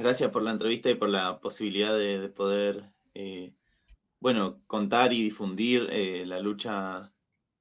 gracias por la entrevista y por la posibilidad de, poder, eh, bueno, contar y difundir eh, la lucha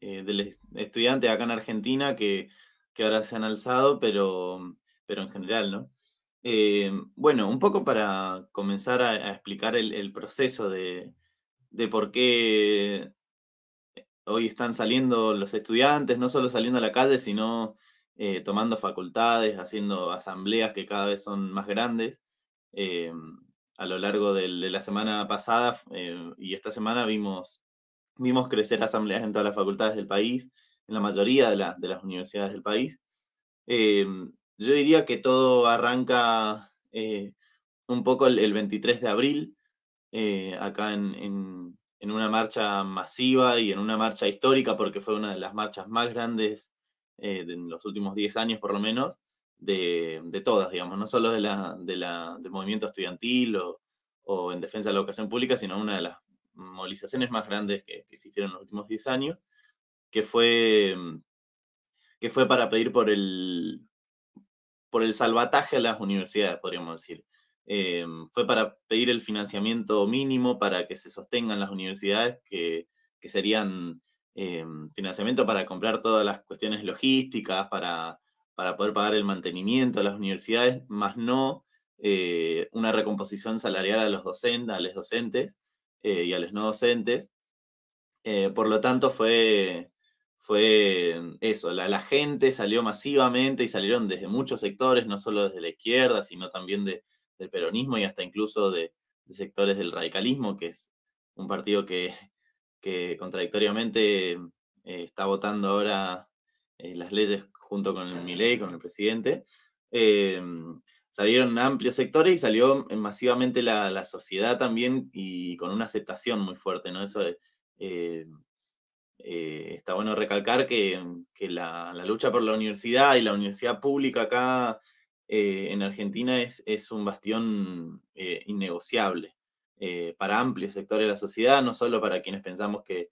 eh, del estudiante acá en Argentina, que, que, ahora se han alzado, pero, pero en general, ¿no? bueno, un poco para comenzar a, explicar el, el proceso de, de por qué hoy están saliendo los estudiantes, no solo saliendo a la calle, sino eh, tomando facultades, haciendo asambleas que cada vez son más grandes. Eh, a lo largo de la semana pasada eh, y esta semana vimos, vimos crecer asambleas en todas las facultades del país, en la mayoría de, las universidades del país. yo diría que todo arranca un poco el, 23 de abril, acá en, en, en una marcha masiva y en una marcha histórica, porque fue una de las marchas más grandes eh, en los últimos 10 años por lo menos, de, de todas, digamos, no solo de la, de la, del movimiento estudiantil o, o, en defensa de la educación pública, sino una de las movilizaciones más grandes que, existieron en los últimos 10 años, que fue, mm, que fue para pedir por el, por el salvataje a las universidades, podríamos decir. Eh, fue para pedir el financiamiento mínimo para que se sostengan las universidades, que, que serían Em, financiamiento para comprar todas las cuestiones logísticas, para, poder pagar el mantenimiento a las universidades, más no eh, una recomposición salarial a los docentes, los docentes eh, y a los no docentes. Eh, por lo tanto, fue, fue eso, la, gente salió masivamente y salieron desde muchos sectores, no solo desde la izquierda, sino también del peronismo y hasta incluso de sectores del radicalismo, que es un partido que que contradictoriamente eh, está votando ahora eh, las leyes junto con el ley, con el presidente, eh, salieron amplios sectores y salió masivamente la, sociedad también y con una aceptación muy fuerte, ¿no? Eso está bueno recalcar que, la, lucha por la universidad y la universidad pública acá en Argentina es, es un bastión innegociable. Eh, para amplios sectores de la sociedad, no solo para quienes pensamos que,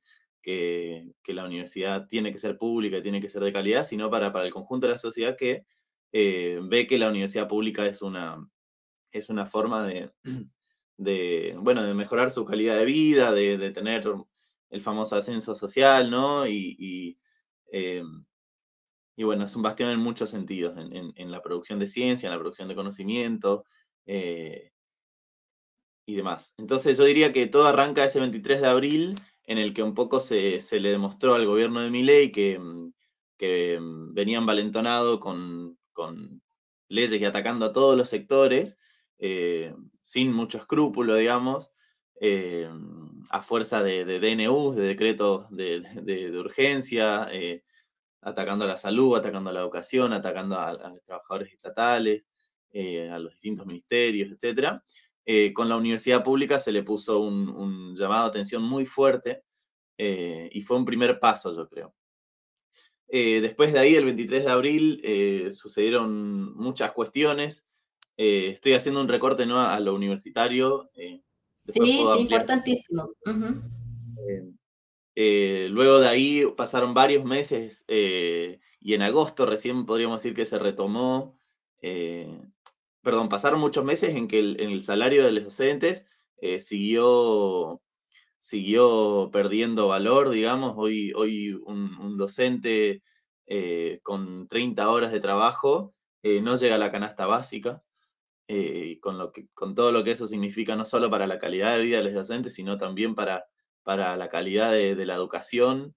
la universidad tiene que ser pública, tiene que ser de calidad, sino para, para el conjunto de la sociedad que eh, ve que la universidad pública es una, es una forma de, bueno, de mejorar su calidad de vida, de, tener el famoso ascenso social, ¿no? Y, y, eh, bueno, es un bastión en muchos sentidos, en, en, la producción de ciencia, en la producción de conocimiento, y demás. Entonces yo diría que todo arranca ese 23 de abril en el que un poco se, le demostró al gobierno de Miley que, mm, que mm, venían envalentonado con, leyes y atacando a todos los sectores, eh, sin mucho escrúpulo, digamos, eh, a fuerza de, de, de decretos de, urgencia, eh, atacando a la salud, atacando a la educación, atacando a, los trabajadores estatales, a los distintos ministerios, etcétera. Eh, con la universidad pública se le puso un, llamado de atención muy fuerte eh, y fue un primer paso, yo creo. Eh, después de ahí, el 23 de abril, sucedieron muchas cuestiones. estoy haciendo un recorte ¿no? a lo universitario. sí, importantísimo. luego de ahí pasaron varios meses y en agosto recién podríamos decir que se retomó perdón, pasaron muchos meses en que el, en el salario de los docentes eh, siguió, siguió perdiendo valor, digamos. Hoy, hoy un, docente eh, con 30 horas de trabajo eh, no llega a la canasta básica. con, lo que, con todo lo que eso significa, no solo para la calidad de vida de los docentes, sino también para, para la calidad de, de la educación,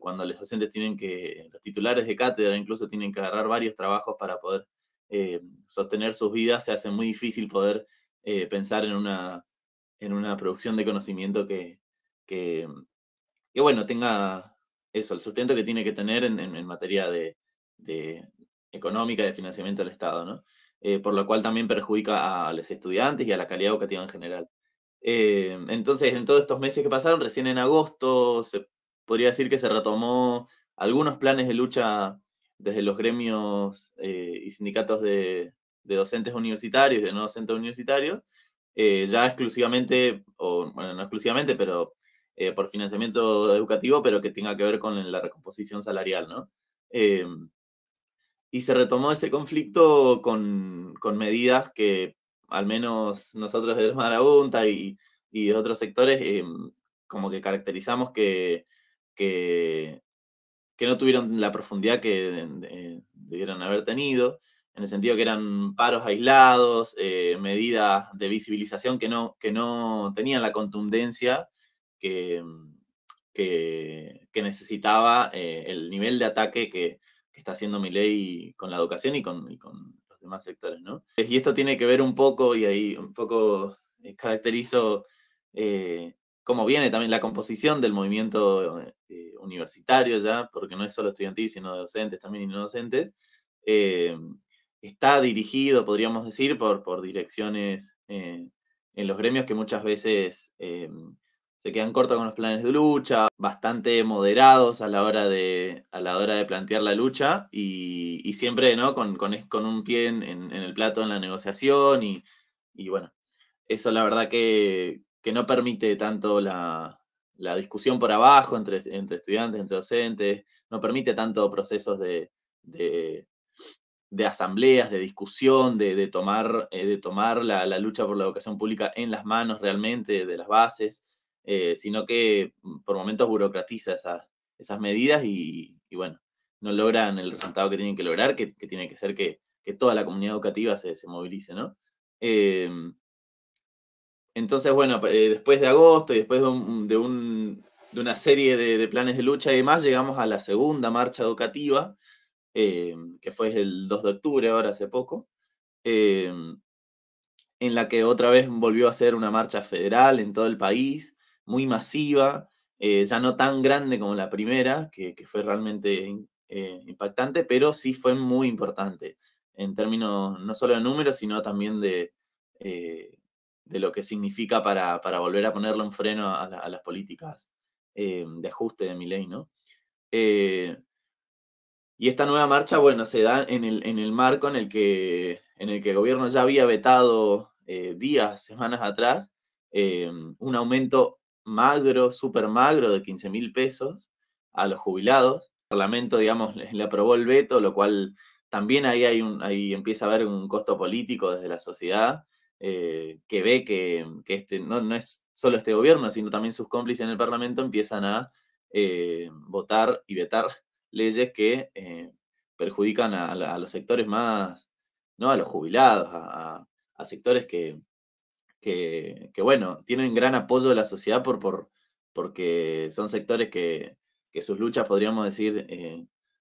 cuando los docentes tienen que, los titulares de cátedra incluso tienen que agarrar varios trabajos para poder eh, sostener sus vidas, se hace muy difícil poder eh, pensar en una, en una producción de conocimiento que, bueno, tenga eso, el sustento que tiene que tener en, materia de, económica, de financiamiento del Estado, eh, por lo cual también perjudica a los estudiantes y a la calidad educativa en general. entonces, en todos estos meses que pasaron, recién en agosto, se podría decir que se retomó algunos planes de lucha desde los gremios eh, y sindicatos de, docentes universitarios y de no docentes universitarios, eh, ya exclusivamente, o bueno, no exclusivamente, pero eh, por financiamiento educativo, pero que tenga que ver con la recomposición salarial, ¿no? y se retomó ese conflicto con, con, medidas que al menos nosotros de maragunta y, y de otros sectores como que caracterizamos que, que que no tuvieron la profundidad que debieran debieron haber tenido, en el sentido que eran paros aislados, eh, medidas de visibilización que no, que no tenían la contundencia que, que, necesitaba eh, el nivel de ataque que, está haciendo mi ley con la educación y con, los demás sectores. Y esto tiene que ver un poco, y ahí un poco eh, caracterizo cómo viene también la composición del movimiento eh, universitario ya, porque no es solo estudiantil, sino de docentes también y no docentes, eh, está dirigido, podríamos decir, por, por direcciones eh, en los gremios que muchas veces se quedan cortos con los planes de lucha, bastante moderados a la hora de, a la hora de plantear la lucha y, siempre ¿no? con, con, un pie en, en, el plato en la negociación y, y bueno, eso la verdad que, que no permite tanto la, discusión por abajo entre, entre, estudiantes, entre docentes, no permite tanto procesos de, asambleas, de discusión, de, tomar, de tomar eh, la, lucha por la educación pública en las manos realmente de las bases, eh, sino que mm, por momentos burocratiza esas, esas medidas y, bueno, no logran el resultado que tienen que lograr, que, tiene que ser que, toda la comunidad educativa se, se movilice, ¿no? Em, entonces, bueno, eh, después de agosto y después de, una serie de, planes de lucha y demás, llegamos a la segunda marcha educativa, em, que fue el 2 de octubre, ahora hace poco, em, en la que otra vez volvió a ser una marcha federal en todo el país, muy masiva, eh, ya no tan grande como la primera, que fue realmente eh, impactante, pero sí fue muy importante en términos no solo de números, sino también de de lo que significa para, volver a ponerle un freno a, las políticas eh, de ajuste de mi ley, ¿no? Eh, y esta nueva marcha, bueno, se da en el, marco en el, que, en el que gobierno ya había vetado eh, días, semanas atrás, un aumento magro, súper magro de 15 mil pesos a los jubilados. El Parlamento, digamos, le aprobó el veto, lo cual también ahí, hay un, ahí empieza a haber un costo político desde la sociedad eh, que ve que, este, no, no, es solo este gobierno, sino también sus cómplices en el Parlamento empiezan a eh, votar y vetar leyes que eh, perjudican a, los sectores más, ¿no? a los jubilados, a, sectores que, que, bueno, tienen gran apoyo de la sociedad por, por, porque son sectores que, sus luchas, podríamos decir,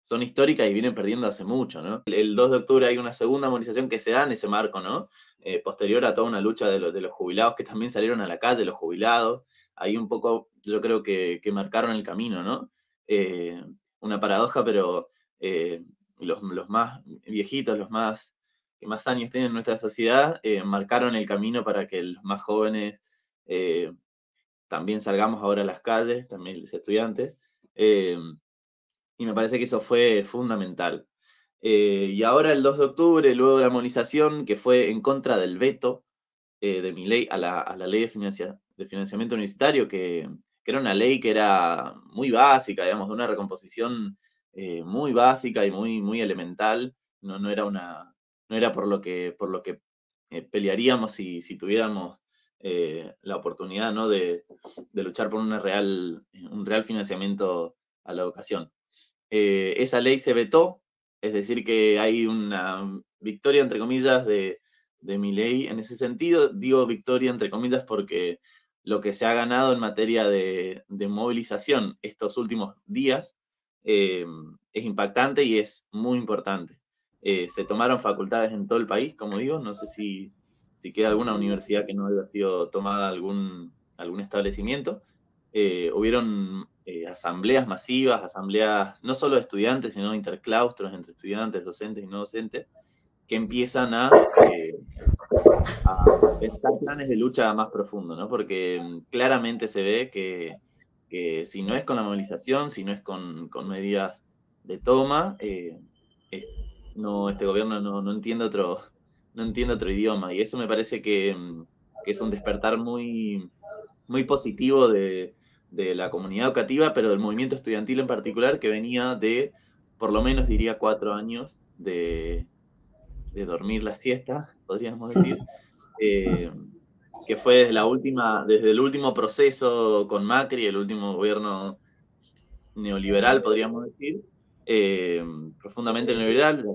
son históricas y vienen perdiendo hace mucho, El, 2 de octubre hay una segunda movilización que se da en ese marco, ¿no? Eh, posterior a toda una lucha de, de, los jubilados que también salieron a la calle, los jubilados, ahí un poco yo creo que, marcaron el camino, ¿no? Eh, una paradoja, pero eh, los, los, más viejitos, los más que más años tienen en nuestra sociedad, marcaron el camino para que los más jóvenes también salgamos ahora a las calles, también los estudiantes. y me parece que eso fue fundamental. Eh, y ahora el 2 de octubre, luego de la movilización que fue en contra del veto eh, de mi ley a la, a la ley de, de, financiamiento universitario, que, que, era una ley que era muy básica, digamos, de una recomposición eh, muy básica y muy, muy elemental, no, no, era una, no era por lo que, por lo que pelearíamos si, si tuviéramos la oportunidad ¿no? de, de, luchar por una real, un real financiamiento a la educación. esa ley se vetó es decir, que hay una victoria, entre comillas, de, de ley. en ese sentido. Digo victoria, entre comillas, porque lo que se ha ganado en materia de, movilización estos últimos días eh, es impactante y es muy importante. Eh, se tomaron facultades en todo el país, como digo, no sé si, si queda alguna universidad que no haya sido tomada algún, algún establecimiento. Eh, hubieron eh, asambleas masivas, asambleas no solo de estudiantes, sino interclaustros entre estudiantes, docentes y no docentes, que empiezan a, eh, pensar planes de lucha más profundo, porque mm, claramente se ve que, si no es con la movilización, si no es con, medidas de toma, eh, no, este gobierno no, entiende otro, no entiende otro idioma. Y eso me parece que, mm, que es un despertar muy, muy positivo de, de la comunidad educativa, pero del movimiento estudiantil en particular, que venía de, por lo menos diría, cuatro años de, dormir la siesta, podríamos decir, eh, que fue desde, la última, desde el último proceso con Macri, el último gobierno neoliberal, podríamos decir, eh, profundamente neoliberal,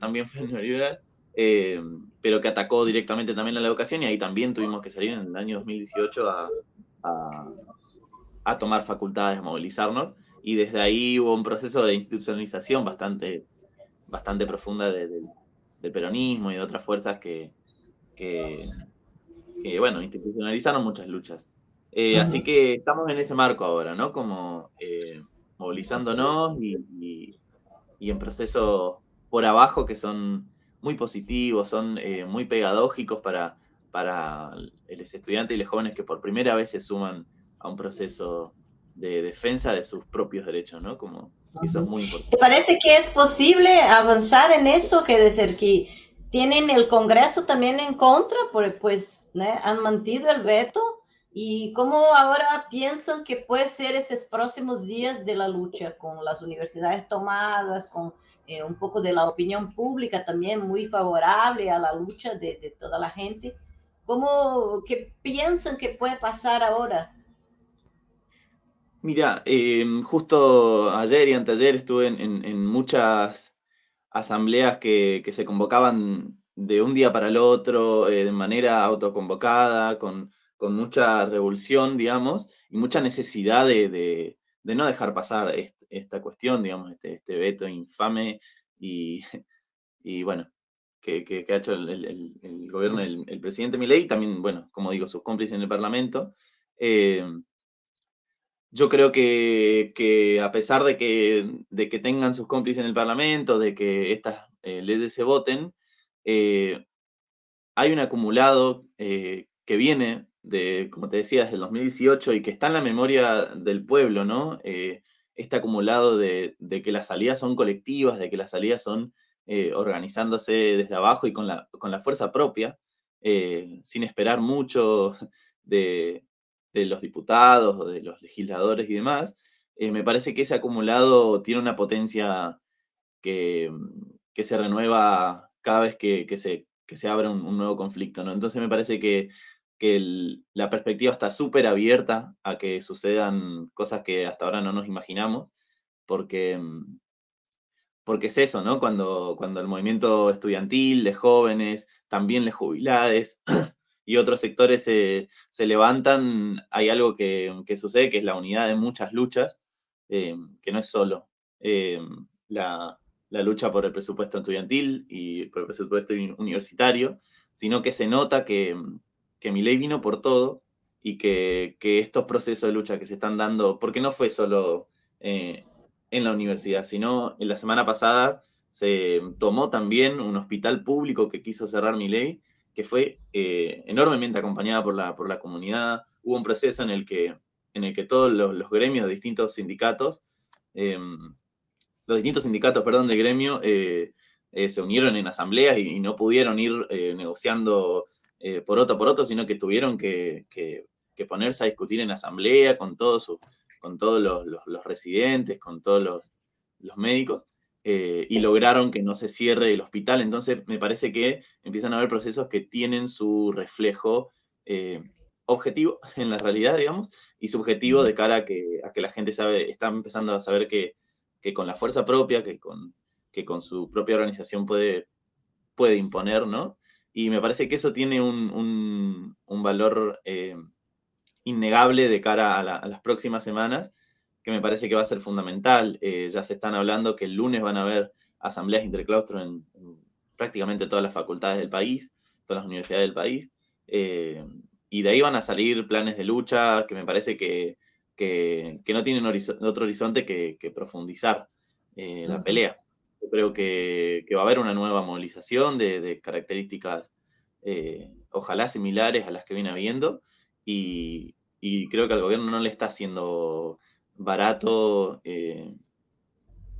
también fue neoliberal, eh, pero que atacó directamente también a la educación y ahí también tuvimos que salir en el año 2018 a a tomar facultades, a movilizarnos, y desde ahí hubo un proceso de institucionalización bastante, bastante profunda del peronismo y de otras fuerzas que, bueno, institucionalizaron muchas luchas. Eh, así que estamos en ese marco ahora, ¿no? Como eh, movilizándonos y, en procesos por abajo que son muy positivos, son eh, muy pedagógicos para, para los estudiantes y los jóvenes que por primera vez se suman a un proceso de defensa de sus propios derechos, ¿no? Como eso es muy importante. ¿Te parece que es posible avanzar en eso? Que decir que tienen el Congreso también en contra, porque pues han mantido el veto. ¿Y cómo ahora piensan que puede ser esos próximos días de la lucha con las universidades tomadas, con eh, un poco de la opinión pública también muy favorable a la lucha de, toda la gente? ¿Cómo, qué piensan que puede pasar ahora? Mira, em, justo ayer y anteayer estuve en, muchas asambleas que, se convocaban de un día para el otro, eh, de manera autoconvocada, con, mucha revolución, digamos, y mucha necesidad de, no dejar pasar esta cuestión, digamos, este, este veto infame y, bueno, que, ha hecho el, gobierno, el, presidente Milei, y también, bueno, como digo, sus cómplices en el Parlamento. Em, yo creo que, a pesar de que, tengan sus cómplices en el Parlamento, de que estas eh, leyes se voten, eh, hay un acumulado eh, que viene de, como te decía, desde el 2018 y que está en la memoria del pueblo, ¿no? este acumulado de, que las salidas son colectivas, de que las salidas son organizándose desde abajo y con con la fuerza propia, sin esperar mucho de, de los diputados, de los legisladores y demás, eh, me parece que ese acumulado tiene una potencia que, que se renueva cada vez que, se, que se abre un, nuevo conflicto, ¿no? Entonces me parece que, que la perspectiva está súper abierta a que sucedan cosas que hasta ahora no nos imaginamos, porque, porque es eso, ¿no? Cuando, cuando el movimiento estudiantil, de jóvenes, también de jubilades, y otros sectores se, levantan, hay algo que, sucede, que es la unidad de muchas luchas, eh, que no es solo eh, la, lucha por el presupuesto estudiantil y por el presupuesto universitario, sino que se nota que, mi ley vino por todo y que, estos procesos de lucha que se están dando, porque no fue solo eh, en la universidad, sino en la semana pasada se tomó también un hospital público que quiso cerrar mi ley que fue eh, enormemente acompañada por la, por la comunidad. Hubo un proceso en el que, en el que todos los, gremios de distintos sindicatos, eh, los distintos sindicatos, perdón, de gremio, eh, se unieron en asambleas y, no pudieron ir negociando por otro por otro, sino que tuvieron que, ponerse a discutir en asamblea con, todos los, residentes, con todos los, los médicos. Eh, y lograron que no se cierre el hospital. Entonces, me parece que empiezan a haber procesos que tienen su reflejo eh, objetivo en la realidad, digamos, y subjetivo de cara a que, a que la gente sabe, está empezando a saber que, con la fuerza propia, que con, que con su propia organización puede, puede imponer, ¿no? Y me parece que eso tiene un, valor eh, innegable de cara a, las próximas semanas que me parece que va a ser fundamental. Eh, ya se están hablando que el lunes van a haber asambleas interclaustro en, prácticamente todas las facultades del país, todas las universidades del país. Eh, y de ahí van a salir planes de lucha que me parece que, no tienen otro horizonte que, profundizar eh, la pelea. Yo creo que, va a haber una nueva movilización de, características, ojalá similares a las que viene habiendo, y, y creo que al gobierno no le está haciendo barato, eh,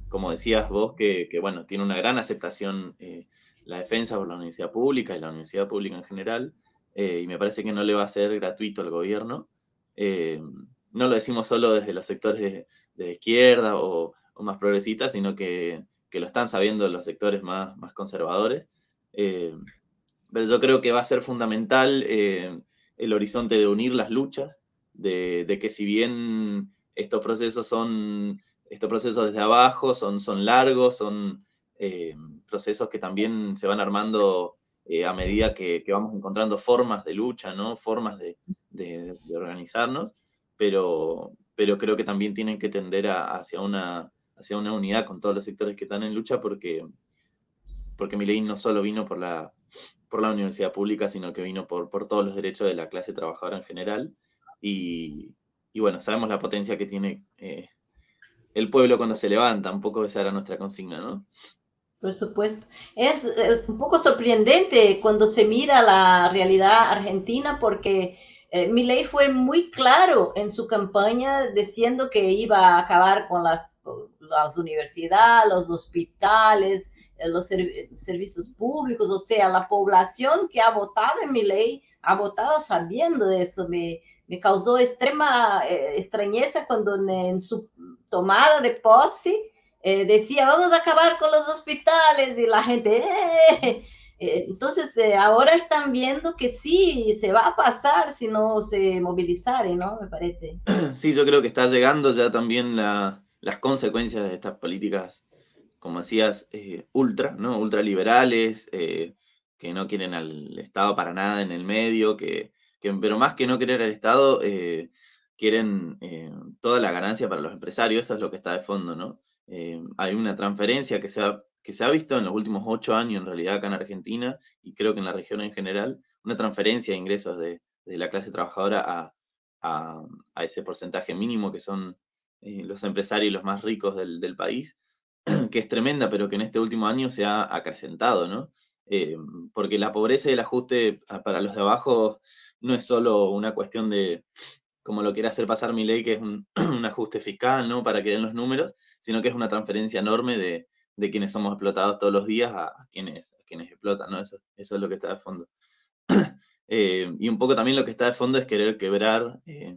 como decías vos, que, bueno, tiene una gran aceptación eh, la defensa por la universidad pública y la universidad pública en general, eh, y me parece que no le va a ser gratuito al gobierno. no lo decimos solo desde los sectores de, izquierda o, más progresistas, sino que, lo están sabiendo los sectores más, conservadores. pero yo creo que va a ser fundamental el horizonte de unir las luchas, de que si bien estos procesos son, estos procesos desde abajo son, son largos, son eh, procesos que también se van armando eh, a medida que, vamos encontrando formas de lucha, ¿no? Formas de, de organizarnos, pero, pero creo que también tienen que tender hacia, una, hacia una unidad con todos los sectores que están en lucha porque, porque mi ley no solo vino por la, por la universidad pública, sino que vino por, por todos los derechos de la clase trabajadora en general y, y bueno, sabemos la potencia que tiene eh, el pueblo cuando se levanta, un poco esa era nuestra consigna, ¿no? Por supuesto. Es eh, un poco sorprendente cuando se mira la realidad argentina porque eh, mi ley fue muy claro en su campaña diciendo que iba a acabar con las universidades, los hospitales, los servicios públicos, o sea, la población que ha votado en mi ley ha votado sabiendo de eso. Me, me causó extrema eh, extrañeza cuando en su tomada de pose eh, decía, vamos a acabar con los hospitales y la gente, eh". entonces ahora están viendo que sí, se va a pasar si no se movilizan, ¿no? Me parece. Sí, yo creo que está llegando ya también las consecuencias de estas políticas, como decías, ultra, ¿no? Ultraliberales, que no quieren al Estado para nada en el medio, que pero más que no querer al Estado, eh, quieren eh, toda la ganancia para los empresarios, eso es lo que está de fondo, ¿no? Eh, hay una transferencia que se, ha, que se ha visto en los últimos ocho años, en realidad acá en Argentina, y creo que en la región en general, una transferencia de ingresos de, la clase trabajadora a, ese porcentaje mínimo que son los empresarios los más ricos del, país, que es tremenda, pero que en este último año se ha acrecentado, ¿no? porque la pobreza y el ajuste ah, para los de abajo no es solo una cuestión de, como lo quiere hacer pasar mi ley, que es un, ajuste fiscal, ¿no? Para que den los números, sino que es una transferencia enorme de, quienes somos explotados todos los días a, quienes, quienes explotan, ¿no? Eso, es lo que está de fondo. Eh, y un poco también lo que está de fondo es querer quebrar eh,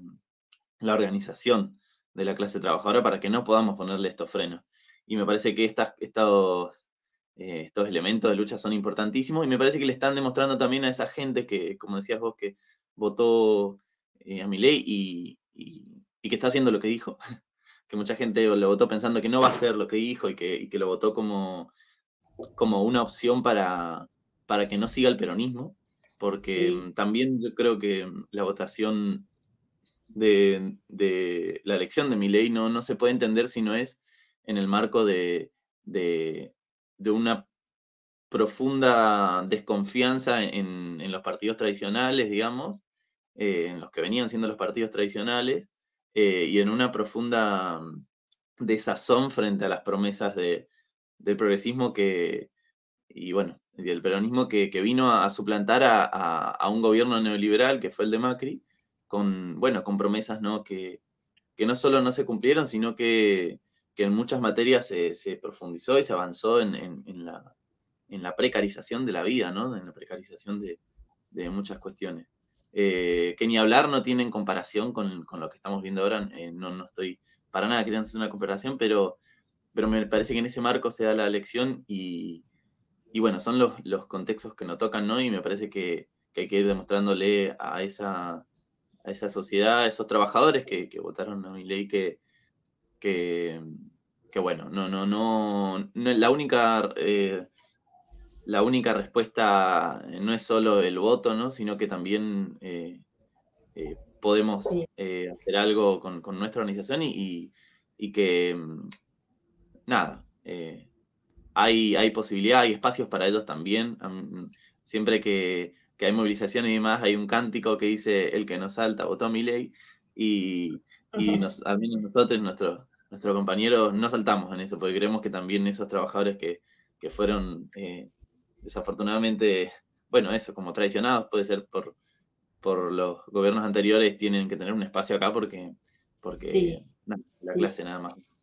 la organización de la clase trabajadora para que no podamos ponerle estos frenos. Y me parece que estas, estos, eh, estos elementos de lucha son importantísimos y me parece que le están demostrando también a esa gente que, como decías vos, que votó eh, a mi y, que está haciendo lo que dijo. que mucha gente lo votó pensando que no va a hacer lo que dijo y que, lo votó como, como una opción para, para que no siga el peronismo, porque mm, también yo creo que mm, la votación de, la elección de mi no, no se puede entender si no es en el marco de, de una profunda desconfianza en, los partidos tradicionales, digamos, eh, en los que venían siendo los partidos tradicionales, eh, y en una profunda desazón frente a las promesas de, del progresismo que, y bueno, del peronismo que, vino a, suplantar a, un gobierno neoliberal que fue el de Macri, con, bueno, con promesas ¿no? Que, que no solo no se cumplieron, sino que que en muchas materias se, profundizó y se avanzó en, la, en, la, precarización de la vida, ¿no? En la precarización de, muchas cuestiones. Eh, que ni hablar no tienen comparación con, lo que estamos viendo ahora. Eh, no, no estoy para nada queriendo hacer una comparación, pero, pero me parece que en ese marco se da la lección y, y bueno, son los, los, contextos que nos tocan, ¿no? Y me parece que, hay que ir demostrándole a esa, a esa sociedad, a esos trabajadores que, que votaron a mi ley, que, que, bueno, no, no, no, la única... Eh, la única respuesta eh, no es solo el voto, ¿no? sino que también eh, podemos hacer algo con, nuestra organización y, que, mm, nada, hay, hay posibilidad, hay espacios para ellos también. Siempre que, hay movilizaciones y demás, hay un cántico que dice el que no salta votó mi ley y, y nos, al menos nosotros, nuestro nuestros compañeros no saltamos en eso, porque creemos que también esos trabajadores que, que fueron eh, desafortunadamente, bueno, eso, como traicionados, puede ser por, por los gobiernos anteriores, tienen que tener un espacio acá porque, porque la clase nada más.